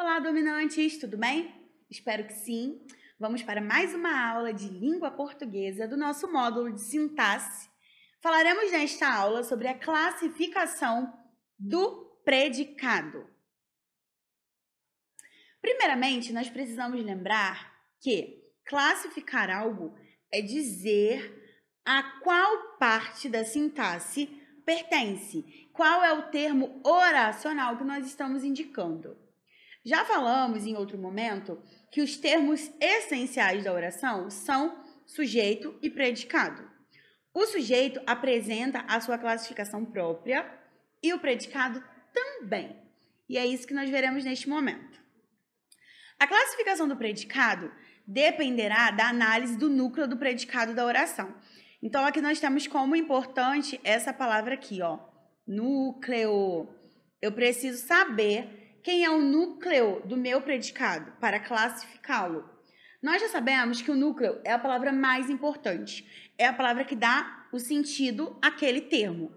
Olá, dominantes, tudo bem? Espero que sim. Vamos para mais uma aula de língua portuguesa do nosso módulo de sintaxe. Falaremos nesta aula sobre a classificação do predicado. Primeiramente, nós precisamos lembrar que classificar algo é dizer a qual parte da sintaxe pertence, qual é o termo oracional que nós estamos indicando. Já falamos em outro momento que os termos essenciais da oração são sujeito e predicado. O sujeito apresenta a sua classificação própria e o predicado também. E é isso que nós veremos neste momento. A classificação do predicado dependerá da análise do núcleo do predicado da oração. Então aqui nós temos como importante essa palavra aqui, ó, núcleo. Eu preciso saber quem é o núcleo do meu predicado para classificá-lo. Nós já sabemos que o núcleo é a palavra mais importante, é a palavra que dá o sentido àquele termo.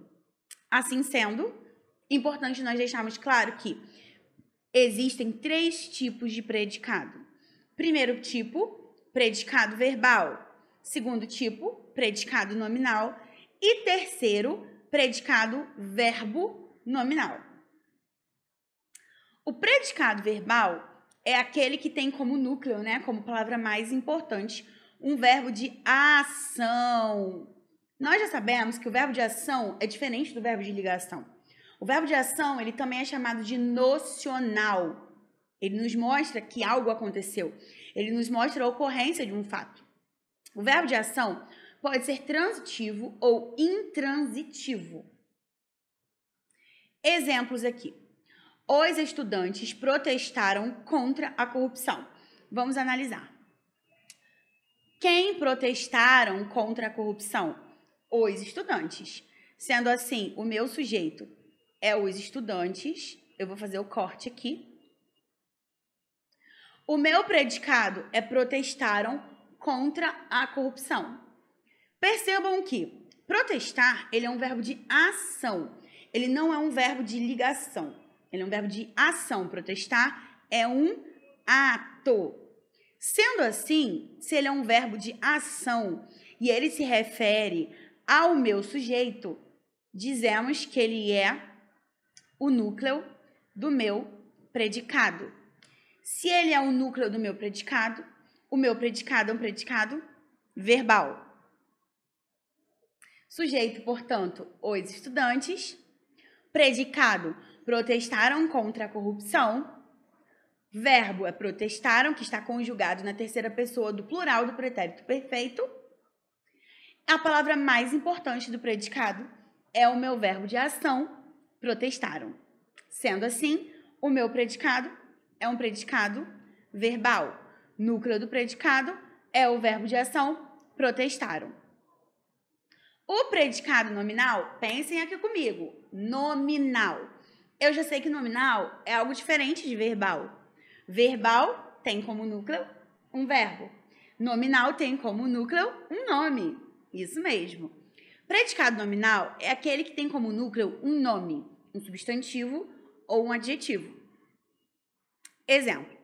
Assim sendo, importante nós deixarmos claro que existem três tipos de predicado. Primeiro tipo, predicado verbal. Segundo tipo, predicado nominal. E terceiro, predicado verbo nominal. O predicado verbal é aquele que tem como núcleo, né, como palavra mais importante, um verbo de ação. Nós já sabemos que o verbo de ação é diferente do verbo de ligação. O verbo de ação, ele também é chamado de nocional. Ele nos mostra que algo aconteceu. Ele nos mostra a ocorrência de um fato. O verbo de ação pode ser transitivo ou intransitivo. Exemplos aqui os estudantes protestaram contra a corrupção. Vamos analisar. Quem protestaram contra a corrupção? Os estudantes. Sendo assim, o meu sujeito é os estudantes. Eu vou fazer o corte aqui. O meu predicado é protestaram contra a corrupção. Percebam que protestar, ele é um verbo de ação. Ele não é um verbo de ligação. Ele é um verbo de ação. Protestar é um ato. Sendo assim, se ele é um verbo de ação e ele se refere ao meu sujeito, dizemos que ele é o núcleo do meu predicado. Se ele é o núcleo do meu predicado, o meu predicado é um predicado verbal. Sujeito, portanto, os estudantes. Predicado, protestaram contra a corrupção. Verbo é protestaram, que está conjugado na terceira pessoa do plural do pretérito perfeito. A palavra mais importante do predicado é o meu verbo de ação, protestaram. Sendo assim, o meu predicado é um predicado verbal. Núcleo do predicado é o verbo de ação, protestaram. O predicado nominal, pensem aqui comigo, nominal eu já sei que nominal é algo diferente de verbal. Verbal tem como núcleo um verbo. Nominal tem como núcleo um nome. Isso mesmo. Predicado nominal é aquele que tem como núcleo um nome, um substantivo ou um adjetivo. Exemplo: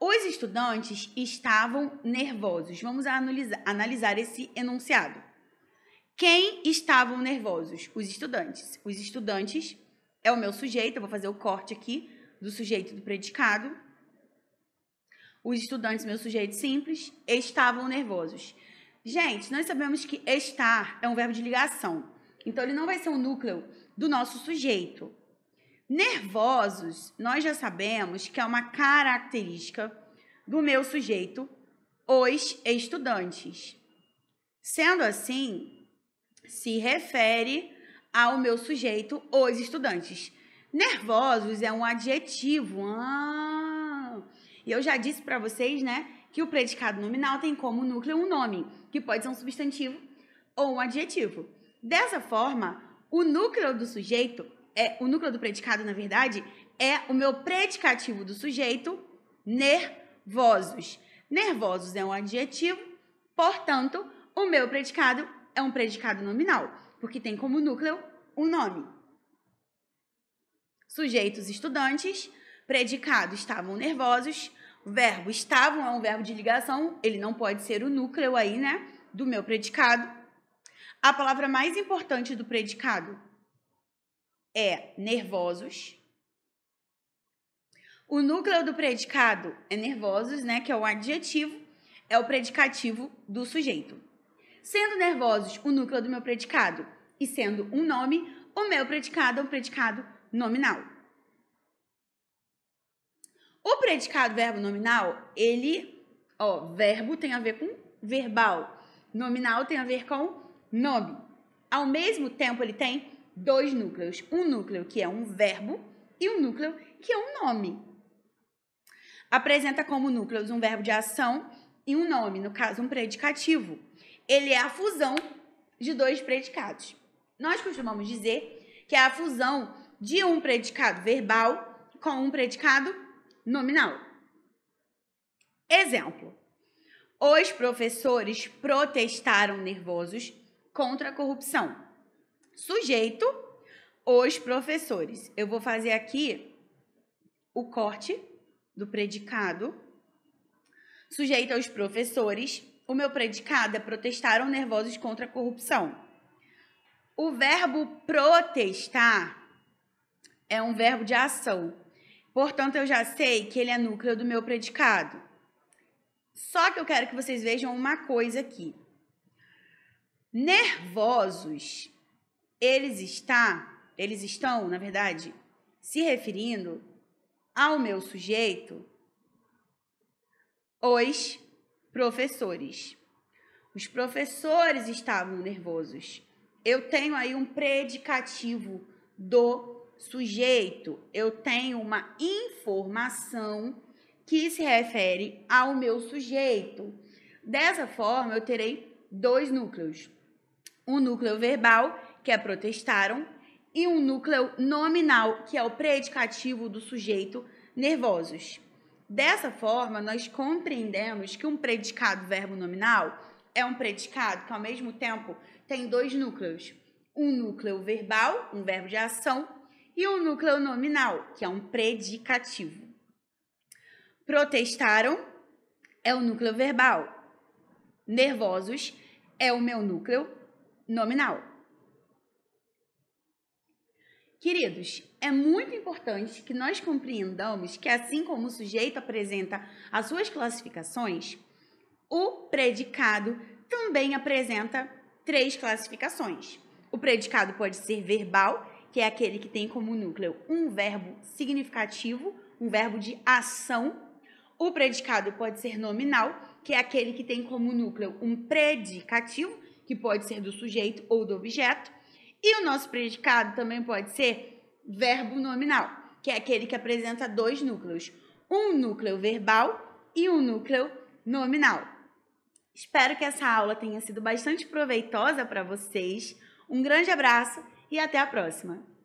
Os estudantes estavam nervosos. Vamos analisar, analisar esse enunciado. Quem estavam nervosos? Os estudantes. Os estudantes é o meu sujeito, eu vou fazer o corte aqui do sujeito do predicado. Os estudantes, meu sujeito simples, estavam nervosos. Gente, nós sabemos que estar é um verbo de ligação. Então, ele não vai ser o núcleo do nosso sujeito. Nervosos, nós já sabemos que é uma característica do meu sujeito, os estudantes. Sendo assim, se refere ao meu sujeito, os estudantes. Nervosos é um adjetivo. Ah, e eu já disse para vocês, né, que o predicado nominal tem como núcleo um nome, que pode ser um substantivo ou um adjetivo. Dessa forma, o núcleo do sujeito é o núcleo do predicado, na verdade, é o meu predicativo do sujeito nervosos. Nervosos é um adjetivo, portanto, o meu predicado é um predicado nominal porque tem como núcleo um nome. Sujeitos estudantes, predicado estavam nervosos, o verbo estavam é um verbo de ligação, ele não pode ser o núcleo aí, né, do meu predicado. A palavra mais importante do predicado é nervosos. O núcleo do predicado é nervosos, né, que é o adjetivo, é o predicativo do sujeito sendo nervosos o núcleo do meu predicado e sendo um nome, o meu predicado é um predicado nominal. O predicado verbo nominal, ele, ó, verbo tem a ver com verbal, nominal tem a ver com nome. Ao mesmo tempo, ele tem dois núcleos, um núcleo que é um verbo e um núcleo que é um nome. Apresenta como núcleos um verbo de ação e um nome, no caso, um predicativo ele é a fusão de dois predicados. Nós costumamos dizer que é a fusão de um predicado verbal com um predicado nominal. Exemplo: os professores protestaram nervosos contra a corrupção. Sujeito: os professores. Eu vou fazer aqui o corte do predicado. Sujeito aos professores o meu predicado é protestaram nervosos contra a corrupção. O verbo protestar é um verbo de ação. Portanto, eu já sei que ele é núcleo do meu predicado. Só que eu quero que vocês vejam uma coisa aqui. Nervosos, eles está, eles estão, na verdade, se referindo ao meu sujeito, os professores. Os professores estavam nervosos. Eu tenho aí um predicativo do sujeito, eu tenho uma informação que se refere ao meu sujeito. Dessa forma, eu terei dois núcleos: um núcleo verbal, que é protestaram, e um núcleo nominal, que é o predicativo do sujeito nervosos. Dessa forma, nós compreendemos que um predicado verbo nominal é um predicado que, ao mesmo tempo, tem dois núcleos: um núcleo verbal, um verbo de ação, e um núcleo nominal, que é um predicativo. Protestaram é o núcleo verbal. Nervosos é o meu núcleo nominal. Queridos, é muito importante que nós compreendamos que, assim como o sujeito apresenta as suas classificações, o predicado também apresenta três classificações. O predicado pode ser verbal, que é aquele que tem como núcleo um verbo significativo, um verbo de ação. O predicado pode ser nominal, que é aquele que tem como núcleo um predicativo, que pode ser do sujeito ou do objeto. E o nosso predicado também pode ser verbo nominal, que é aquele que apresenta dois núcleos: um núcleo verbal e um núcleo nominal. Espero que essa aula tenha sido bastante proveitosa para vocês. Um grande abraço e até a próxima!